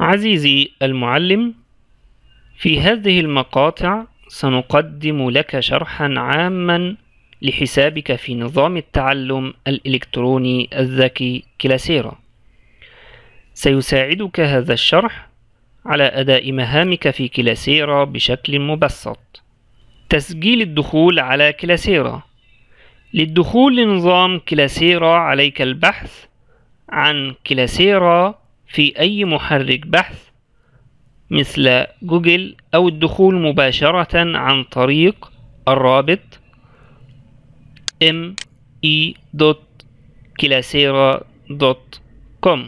عزيزي المعلم في هذه المقاطع سنقدم لك شرحا عاما لحسابك في نظام التعلم الإلكتروني الذكي كلاسيرا سيساعدك هذا الشرح على أداء مهامك في كلاسيرا بشكل مبسط تسجيل الدخول على كلاسيرا للدخول لنظام كلاسيرا عليك البحث عن كلاسيرا في أي محرك بحث مثل جوجل أو الدخول مباشرة عن طريق الرابط me.kilasera.com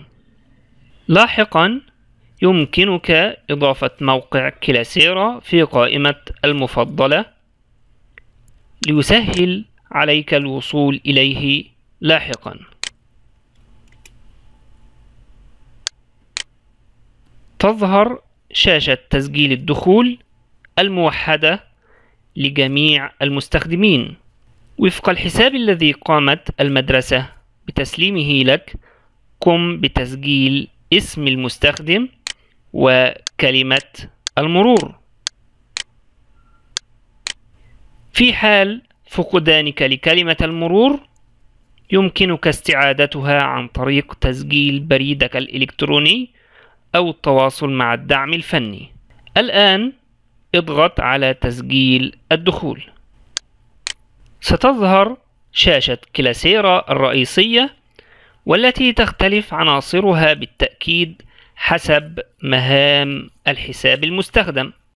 لاحقا يمكنك إضافة موقع كلاسيرا في قائمة المفضلة ليسهل عليك الوصول إليه لاحقاً تظهر شاشة تسجيل الدخول الموحدة لجميع المستخدمين وفق الحساب الذي قامت المدرسة بتسليمه لك قم بتسجيل اسم المستخدم وكلمة المرور في حال فقدانك لكلمة المرور يمكنك استعادتها عن طريق تسجيل بريدك الإلكتروني أو التواصل مع الدعم الفني الآن اضغط على تسجيل الدخول ستظهر شاشة كلاسيرا الرئيسية والتي تختلف عناصرها بالتأكيد حسب مهام الحساب المستخدم